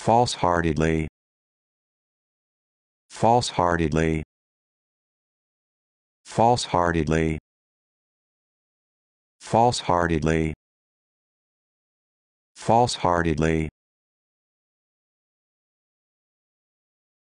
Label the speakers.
Speaker 1: false-heartedly false-heartedly false-heartedly false-heartedly false-heartedly